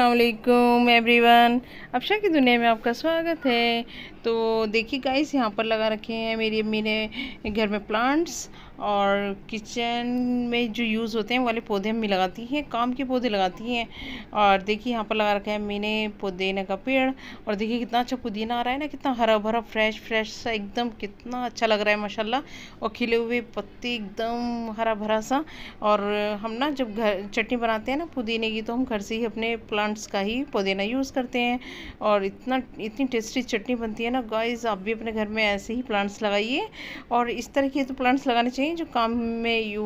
every one Afsha की दुनिया में आपका स्वागत है तो देखिए गाइस यहाँ पर लगा रखे हैं मेरी अम्मी ने घर में प्लांट्स और किचन में जो यूज़ होते हैं वाले पौधे अम्मी लगाती हैं काम के पौधे लगाती हैं और देखिए यहाँ पर लगा रखा है मैंने पुदीना का पेड़ और देखिए कितना अच्छा पुदीना आ रहा है ना कितना हरा भरा फ्रेश फ्रेश सा एकदम कितना अच्छा लग रहा है माशाल्लाह और खिले हुए पत्ते एकदम हरा भरा सा और हम ना जब घर चटनी बनाते हैं ना पुदीने की तो हम घर से ही अपने प्लांट्स का ही पुदीना यूज़ करते हैं और इतना इतनी टेस्टी चटनी बनती है ना गाइज आप भी अपने घर में ऐसे ही प्लांट्स लगाइए और इस तरह के तो प्लांट्स लगाने चाहिए हैं जो काम में यू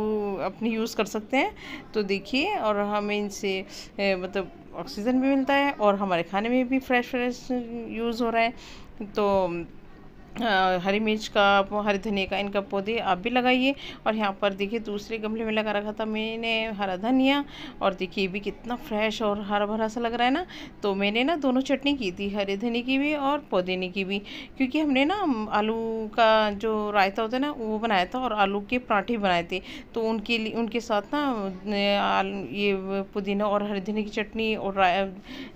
अपनी यूज़ कर सकते हैं तो देखिए और हमें इनसे मतलब ऑक्सीजन भी मिलता है और हमारे खाने में भी फ्रेश फ्रेश यूज़ हो रहा है तो हरी मिर्च का हरी धनिया का इनका पौधे आप भी लगाइए और यहाँ पर देखिए दूसरे गमले में लगा रखा था मैंने हरा धनिया और देखिए ये भी कितना फ्रेश और हरा भरा सा लग रहा है ना तो मैंने ना दोनों चटनी की थी हरे धनिया की भी और पुदीने की भी क्योंकि हमने ना आलू का जो रायता होता है ना वो बनाया था और आलू के पराठे बनाए थे तो उनके लिए उनके साथ ना ये पुदीना और हरी धनिया की चटनी और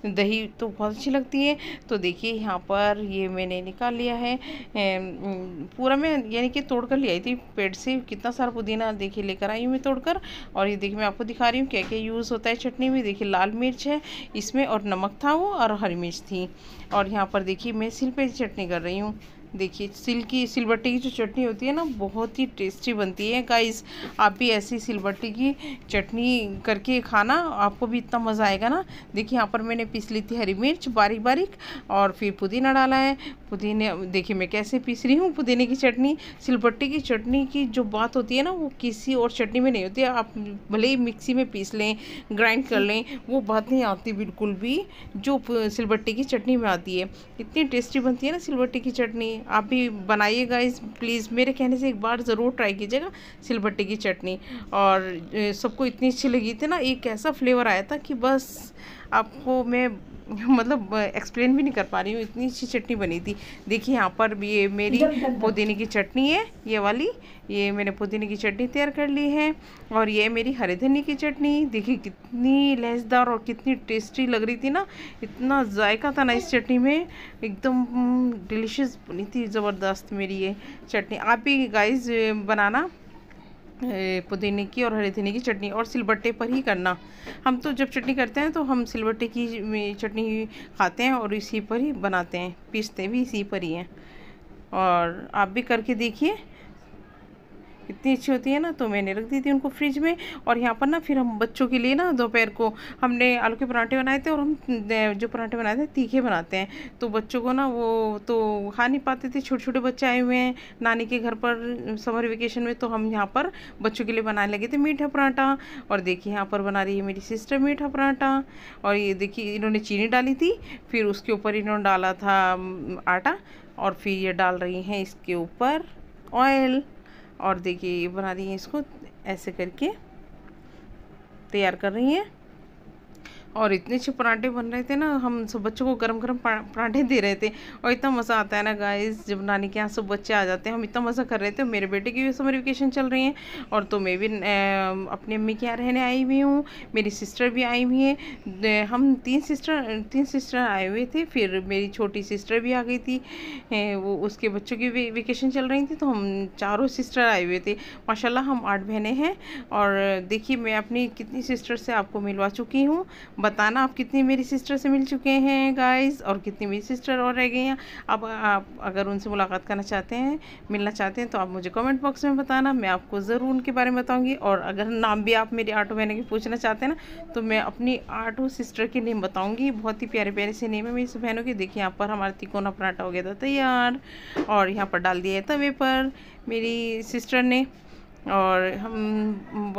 दही तो बहुत अच्छी लगती है तो देखिए यहाँ पर ये मैंने निकाल लिया है पूरा मैं यानी कि तोड़ कर ले आई थी पेड़ से कितना सारा पुदीना देखिए लेकर आई हूँ मैं तोड़कर और ये देखिए मैं आपको दिखा रही हूँ क्या क्या यूज़ होता है चटनी में देखिए लाल मिर्च है इसमें और नमक था वो और हरी मिर्च थी और यहाँ पर देखिए मैं सिल पे चटनी कर रही हूँ देखिए सिल की सिलबट्टी की जो चटनी होती है ना बहुत ही टेस्टी बनती है गाइस आप भी ऐसी सिलबट्टी की चटनी करके खाना आपको भी इतना मज़ा आएगा ना देखिए यहाँ पर मैंने पीस ली थी हरी मिर्च बारीक बारीक और फिर पुदीना डाला है पुदीने देखिए मैं कैसे पीस रही हूँ पुदीने की चटनी सिलबट्टी की चटनी की जो बात होती है ना वो किसी और चटनी में नहीं होती है आप भले ही मिक्सी में पीस लें ग्राइंड कर लें वो बात नहीं आती बिल्कुल भी जो सिलबट्टी की चटनी में आती है इतनी टेस्टी बनती है ना सिलबट्टी की चटनी आप भी बनाइएगा इस प्लीज़ मेरे कहने से एक बार ज़रूर ट्राई कीजिएगा सिलबट्टे की चटनी और सबको इतनी अच्छी लगी थी ना एक ऐसा फ्लेवर आया था कि बस आपको मैं मतलब एक्सप्लेन भी नहीं कर पा रही हूँ इतनी अच्छी चटनी बनी थी देखिए यहाँ पर भी ये मेरी पुदीने की चटनी है ये वाली ये मैंने पुदीने की चटनी तैयार कर ली है और ये मेरी हरे धनी की चटनी देखिए कितनी लहजदार और कितनी टेस्टी लग रही थी ना इतना जायका था ना इस चटनी में एकदम डिलीशियस बनी थी ज़बरदस्त मेरी ये चटनी आप भी गाइज बनाना पुदीने की और हरे धनिया की चटनी और सिलबट्टे पर ही करना हम तो जब चटनी करते हैं तो हम सिलबट्टे की चटनी खाते हैं और इसी पर ही बनाते हैं पीसते भी इसी पर ही हैं और आप भी करके देखिए इतनी अच्छी होती है ना तो मैंने रख दी थी उनको फ्रिज में और यहाँ पर ना फिर हम बच्चों के लिए ना दोपहर को हमने आलू के पराठे बनाए थे और हम जो पराठे बनाए थे तीखे बनाते हैं तो बच्चों को ना वो तो खा नहीं पाते थे छोटे छोटे बच्चे आए हुए हैं नानी के घर पर समर वेकेशन में तो हम यहाँ पर बच्चों के लिए बनाने लगे थे मीठा पराठा और देखिए यहाँ पर बना रही है मेरी सिस्टर मीठा पराठा और ये देखिए इन्होंने चीनी डाली थी फिर उसके ऊपर इन्होंने डाला था आटा और फिर ये डाल रही हैं इसके ऊपर ऑयल और देखिए ये बना रही हैं इसको ऐसे करके तैयार कर रही हैं और इतने अच्छे पराठे बन रहे थे ना हम सब बच्चों को गर्म गर्म पराठे दे रहे थे और इतना मज़ा आता है ना गाइस जब नानी के यहाँ सब बच्चे आ जाते हैं हम इतना मज़ा कर रहे थे मेरे बेटे की भी समर वेकेशन चल रही है और तो मैं भी अपनी अम्मी के यहाँ रहने आई हुई हूँ मेरी सिस्टर भी आई हुई है हम तीन सिस्टर तीन सिस्टर आए हुए थे फिर मेरी छोटी सिस्टर भी आ गई थी वो उसके बच्चों की भी वेकेशन चल रही थी तो हम चारों सिस्टर आए हुए थे माशाल्लाह हम आठ बहनें हैं और देखिए मैं अपनी कितनी सिस्टर से आपको मिलवा चुकी हूँ बताना आप कितनी मेरी सिस्टर से मिल चुके हैं गाइस और कितनी मेरी सिस्टर और रह गई हैं अब आप अगर उनसे मुलाकात करना चाहते हैं मिलना चाहते हैं तो आप मुझे कमेंट बॉक्स में बताना मैं आपको ज़रूर उनके बारे में बताऊँगी और अगर नाम भी आप मेरी आटो बहनों के पूछना चाहते हैं ना तो मैं अपनी आठों सिस्टर के नेम बताऊँगी बहुत ही प्यारे प्यारे से नेम है मेरी बहनों के देखिए यहाँ पर हमारा तिकोना पराठा हो गया था तैयार और यहाँ पर डाल दिया है तवे पर मेरी सिस्टर ने और हम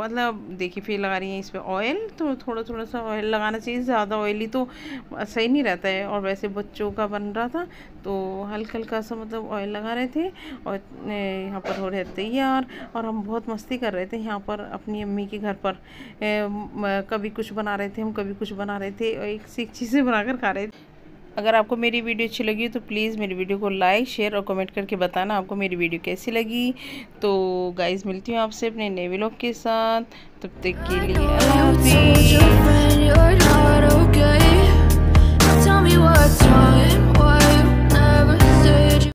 मतलब देखिए फिर लगा रही हैं इस पर ऑयल तो थोड़ा थोड़ा सा ऑयल लगाना चाहिए ज़्यादा ऑयली तो सही नहीं रहता है और वैसे बच्चों का बन रहा था तो हल्का हल्का सा मतलब ऑयल लगा रहे थे और यहाँ पर हो रहे तैयार और हम बहुत मस्ती कर रहे थे यहाँ पर अपनी अम्मी के घर पर ए, कभी कुछ बना रहे थे हम कभी कुछ बना रहे थे और एक से चीज़ें बना खा रहे थे अगर आपको मेरी वीडियो अच्छी लगी तो प्लीज़ मेरी वीडियो को लाइक शेयर और कमेंट करके बताना आपको मेरी वीडियो कैसी लगी तो गाइज मिलती हूँ आपसे अपने नए व्लॉग के साथ तब तक के लिए